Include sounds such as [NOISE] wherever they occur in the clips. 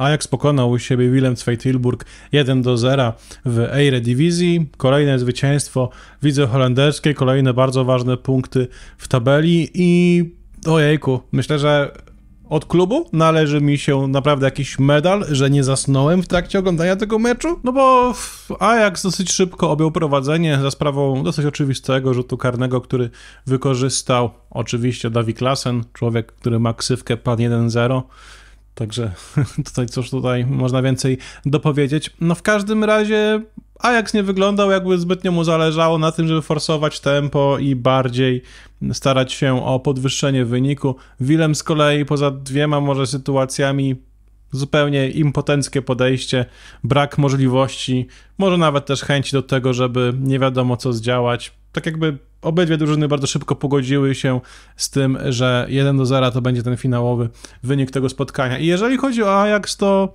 Ajax pokonał u siebie Willem Zweitilburg 1 do 0 w Eredivisie. Kolejne zwycięstwo widzę holenderskie, kolejne bardzo ważne punkty w tabeli i ojejku, myślę, że od klubu należy mi się naprawdę jakiś medal, że nie zasnąłem w trakcie oglądania tego meczu, no bo Ajax dosyć szybko objął prowadzenie za sprawą dosyć oczywistego rzutu karnego, który wykorzystał oczywiście Davi Klassen, człowiek, który ma ksywkę pan 1-0. Także [LAUGHS] tutaj cóż tutaj można więcej dopowiedzieć. No w każdym razie Ajax nie wyglądał jakby zbytnio mu zależało na tym, żeby forsować tempo i bardziej starać się o podwyższenie wyniku. Willem z kolei poza dwiema może sytuacjami zupełnie impotenckie podejście, brak możliwości, może nawet też chęci do tego, żeby nie wiadomo co zdziałać. Tak jakby obydwie drużyny bardzo szybko pogodziły się z tym, że 1 do 0 to będzie ten finałowy wynik tego spotkania. I jeżeli chodzi o Ajax, to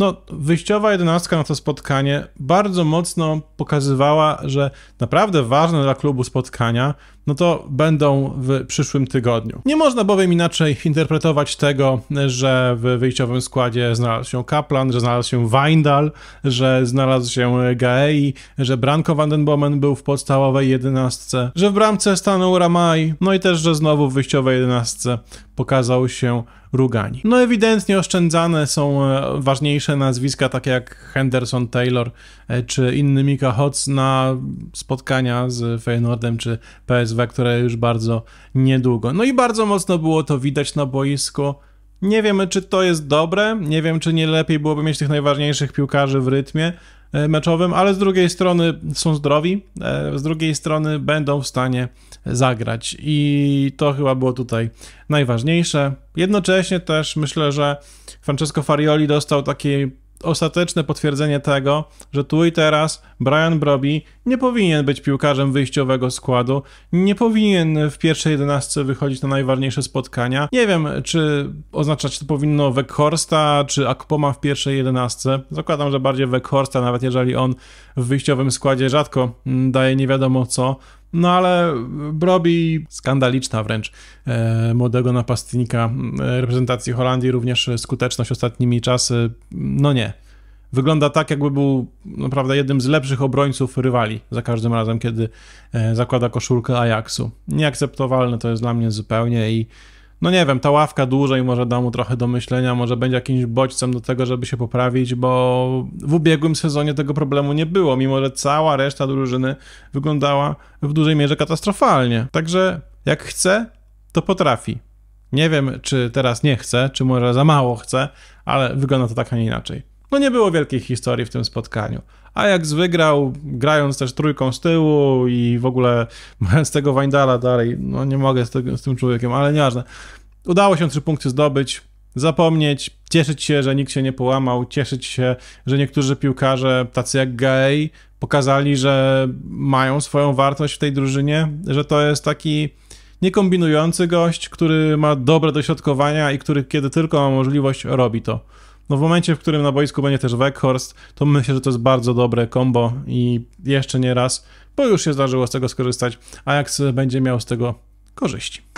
no, wyjściowa jedenastka na to spotkanie bardzo mocno pokazywała, że naprawdę ważne dla klubu spotkania, no to będą w przyszłym tygodniu. Nie można bowiem inaczej interpretować tego, że w wyjściowym składzie znalazł się Kaplan, że znalazł się Weindal, że znalazł się Gaei, że Branko Bomen był w podstawowej jedenastce, że w bramce stanął Ramaj, no i też, że znowu w wyjściowej jedenastce pokazał się Rugani. No ewidentnie oszczędzane są e, ważniejsze nazwiska, takie jak Henderson Taylor e, czy inny Mika Hotz na spotkania z Feyenoordem czy PSW, które już bardzo niedługo. No i bardzo mocno było to widać na boisku. Nie wiemy, czy to jest dobre, nie wiem, czy nie lepiej byłoby mieć tych najważniejszych piłkarzy w rytmie, E, meczowym, ale z drugiej strony są zdrowi, e, z drugiej strony będą w stanie zagrać i to chyba było tutaj najważniejsze. Jednocześnie też myślę, że Francesco Farioli dostał takiej ostateczne potwierdzenie tego, że tu i teraz Brian Broby nie powinien być piłkarzem wyjściowego składu, nie powinien w pierwszej jedenastce wychodzić na najważniejsze spotkania. Nie wiem, czy oznaczać to powinno Wekhorsta, czy Akpoma w pierwszej jedenastce. Zakładam, że bardziej Wekhorsta, nawet jeżeli on w wyjściowym składzie rzadko mm, daje nie wiadomo co, no ale robi skandaliczna wręcz e, młodego napastnika e, reprezentacji Holandii, również skuteczność ostatnimi czasy, no nie. Wygląda tak, jakby był naprawdę jednym z lepszych obrońców rywali za każdym razem, kiedy e, zakłada koszulkę Ajaxu. Nieakceptowalne to jest dla mnie zupełnie i no nie wiem, ta ławka dłużej może da mu trochę do myślenia, może będzie jakimś bodźcem do tego, żeby się poprawić, bo w ubiegłym sezonie tego problemu nie było, mimo że cała reszta drużyny wyglądała w dużej mierze katastrofalnie. Także jak chce, to potrafi. Nie wiem, czy teraz nie chce, czy może za mało chce, ale wygląda to tak, a nie inaczej. No nie było wielkiej historii w tym spotkaniu. a jak wygrał, grając też trójką z tyłu i w ogóle [LAUGHS] mając tego Wajndala dalej, no nie mogę z, tego, z tym człowiekiem, ale nieważne. Udało się trzy punkty zdobyć, zapomnieć, cieszyć się, że nikt się nie połamał, cieszyć się, że niektórzy piłkarze, tacy jak Gay, pokazali, że mają swoją wartość w tej drużynie, że to jest taki niekombinujący gość, który ma dobre dośrodkowania i który kiedy tylko ma możliwość robi to. No w momencie, w którym na boisku będzie też Weghorst, to myślę, że to jest bardzo dobre kombo i jeszcze nie raz, bo już się zdarzyło z tego skorzystać, Ajax będzie miał z tego korzyści.